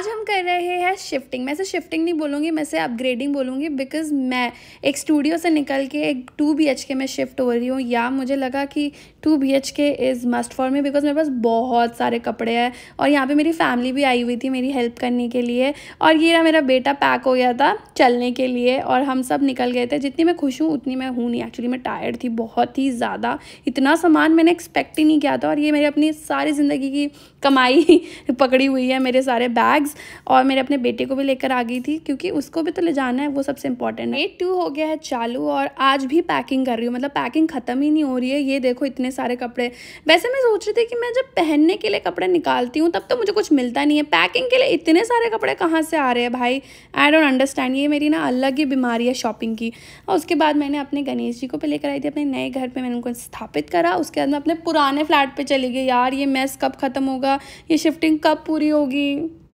आज हम कर रहे हैं शिफ्टिंग मैं से शिफ्टिंग नहीं बोलूँगी मैं से अपग्रेडिंग बोलूँगी बिकॉज मैं एक स्टूडियो से निकल के एक टू बी एच के में शिफ्ट हो रही हूँ या मुझे लगा कि two B H K is must for me because मेरे पास बहुत सारे कपड़े हैं और यहाँ पे मेरी फैमिली भी आई हुई थी मेरी हेल्प करने के लिए और ये ना मेरा बेटा पैक हो गया था चलने के लिए और हम सब निकल गए थे जितनी मैं खुश हूँ उतनी मैं हूँ नहीं एक्चुअली मैं टायर्ड थी बहुत ही ज़्यादा इतना सामान मैंने एक्सपेक्ट ही नहीं किया था और ये मेरी अपनी सारी ज़िंदगी की कमाई पकड़ी हुई है मेरे सारे बैग्स पास और मेरे अपने बेटे को भी लेकर आ गई थी क्योंकि उसको भी तो ले जाना है वो सबसे इंपॉर्टेंट है एट टू हो गया है चालू और आज भी पैकिंग कर रही हूँ मतलब पैकिंग ख़त्म ही नहीं हो रही है ये देखो इतने सारे कपड़े वैसे मैं सोच रही थी कि मैं जब पहनने के लिए कपड़े निकालती हूँ तब तो मुझे कुछ मिलता नहीं है पैकिंग के लिए इतने सारे कपड़े कहाँ से आ रहे हैं भाई आई डोंट अंडरस्टैंड ये मेरी ना अलग ही बीमारी है शॉपिंग की और उसके बाद मैंने अपने गणेश जी को पे लेकर आई थी अपने नए घर पर मैंने उनको स्थापित करा उसके बाद मैं अपने पुराने फ्लैट पर चली गई यार ये मैस कब ख़त्म होगा ये शिफ्टिंग कब पूरी होगी